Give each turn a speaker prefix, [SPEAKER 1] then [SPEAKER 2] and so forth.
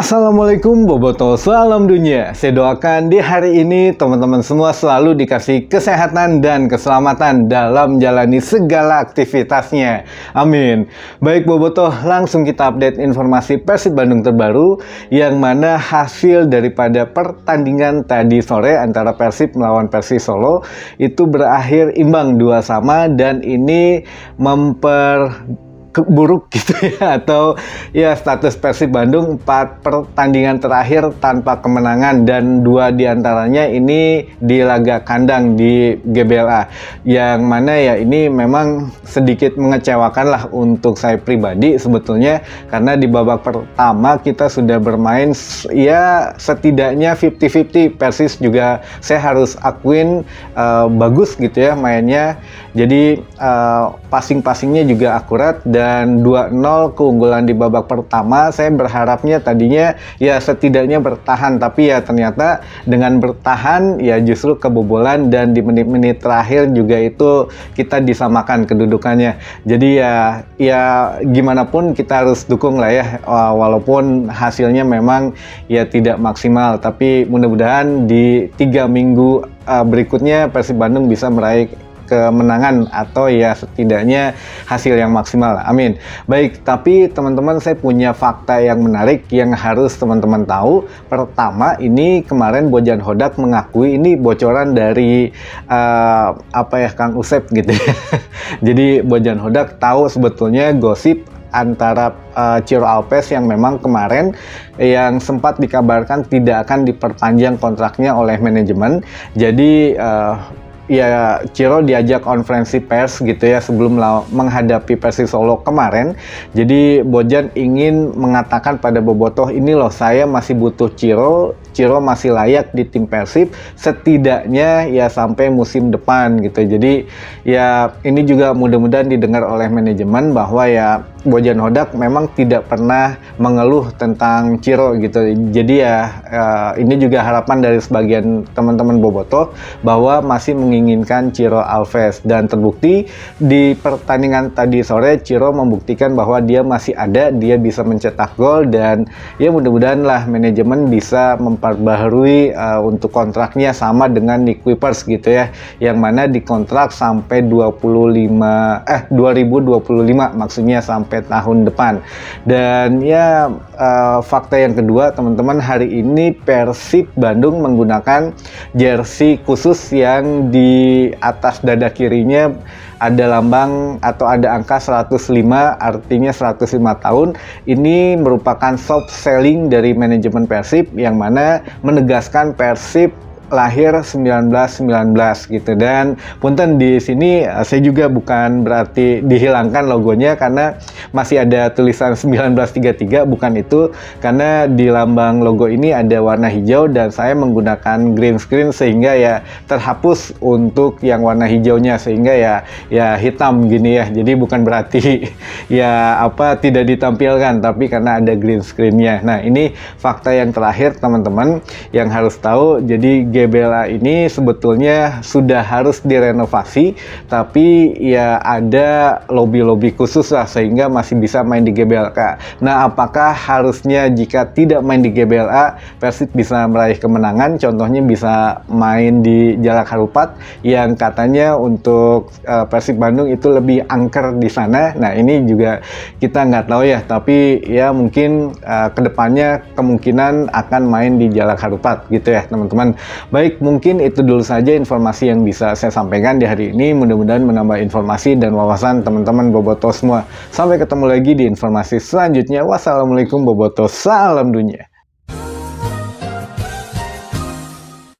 [SPEAKER 1] Assalamualaikum Boboto Salam Dunia Saya doakan di hari ini teman-teman semua selalu dikasih kesehatan dan keselamatan dalam menjalani segala aktivitasnya Amin Baik Boboto langsung kita update informasi Persib Bandung terbaru Yang mana hasil daripada pertandingan tadi sore antara Persib melawan persib Solo Itu berakhir imbang dua sama dan ini memper buruk gitu ya atau ya status Persib Bandung empat pertandingan terakhir tanpa kemenangan dan dua diantaranya ini di laga kandang di GBLA yang mana ya ini memang sedikit mengecewakan lah untuk saya pribadi sebetulnya karena di babak pertama kita sudah bermain ya setidaknya 50-50 Persis juga saya harus akuin uh, bagus gitu ya mainnya jadi uh, passing-passingnya juga akurat dan 2-0 keunggulan di babak pertama saya berharapnya tadinya ya setidaknya bertahan tapi ya ternyata dengan bertahan ya justru kebobolan dan di menit-menit terakhir juga itu kita disamakan kedudukannya. Jadi ya ya gimana pun kita harus dukung lah ya eh, walaupun hasilnya memang ya tidak maksimal tapi mudah-mudahan di tiga minggu eh, berikutnya Persib Bandung bisa meraih kemenangan atau ya setidaknya hasil yang maksimal. Amin. Baik, tapi teman-teman saya punya fakta yang menarik yang harus teman-teman tahu. Pertama, ini kemarin Bojan Hodak mengakui ini bocoran dari uh, apa ya Kang Usep gitu. Ya. Jadi Bojan Hodak tahu sebetulnya gosip antara uh, Ciro Alpes yang memang kemarin yang sempat dikabarkan tidak akan diperpanjang kontraknya oleh manajemen. Jadi uh, ya Ciro diajak konferensi pers gitu ya sebelum menghadapi Persis Solo kemarin. Jadi Bojan ingin mengatakan pada Bobotoh ini loh saya masih butuh Ciro Ciro masih layak di tim Persib setidaknya ya sampai musim depan gitu. Jadi ya ini juga mudah-mudahan didengar oleh manajemen bahwa ya Bojan Hodak memang tidak pernah mengeluh tentang Ciro gitu. Jadi ya uh, ini juga harapan dari sebagian teman-teman Boboto bahwa masih menginginkan Ciro Alves dan terbukti di pertandingan tadi sore Ciro membuktikan bahwa dia masih ada, dia bisa mencetak gol dan ya mudah-mudahan lah manajemen bisa mem memperbaharui uh, eh, untuk kontraknya sama dengan Nick Kuipers gitu ya yang mana dikontrak sampai 25 eh 2025 maksudnya sampai tahun depan dan ya uh, fakta yang kedua teman-teman hari ini Persib Bandung menggunakan jersey khusus yang di atas dada kirinya ada lambang atau ada angka 105 artinya 105 tahun ini merupakan soft selling dari manajemen Persib yang mana menegaskan Persib lahir 1919 gitu dan punten di sini eh, saya juga bukan berarti dihilangkan logonya karena masih ada tulisan 1933 bukan itu karena di lambang logo ini ada warna hijau dan saya menggunakan green screen sehingga ya terhapus untuk yang warna hijaunya sehingga ya ya hitam gini ya jadi bukan berarti ya apa tidak ditampilkan tapi karena ada green screennya nah ini fakta yang terakhir teman-teman yang harus tahu jadi Gebela ini sebetulnya sudah harus direnovasi, tapi ya ada lobi lobi khusus lah sehingga masih bisa main di GBLA. Nah, apakah harusnya jika tidak main di GBLA, Persib bisa meraih kemenangan? Contohnya bisa main di Jalak Harupat yang katanya untuk uh, Persib Bandung itu lebih angker di sana. Nah, ini juga kita nggak tahu ya, tapi ya mungkin uh, eh, kedepannya kemungkinan akan main di Jalak Harupat gitu ya teman-teman. Baik, mungkin itu dulu saja informasi yang bisa saya sampaikan di hari ini. Mudah-mudahan menambah informasi dan wawasan teman-teman Boboto semua. Sampai ketemu lagi di informasi selanjutnya. Wassalamualaikum Boboto, salam dunia.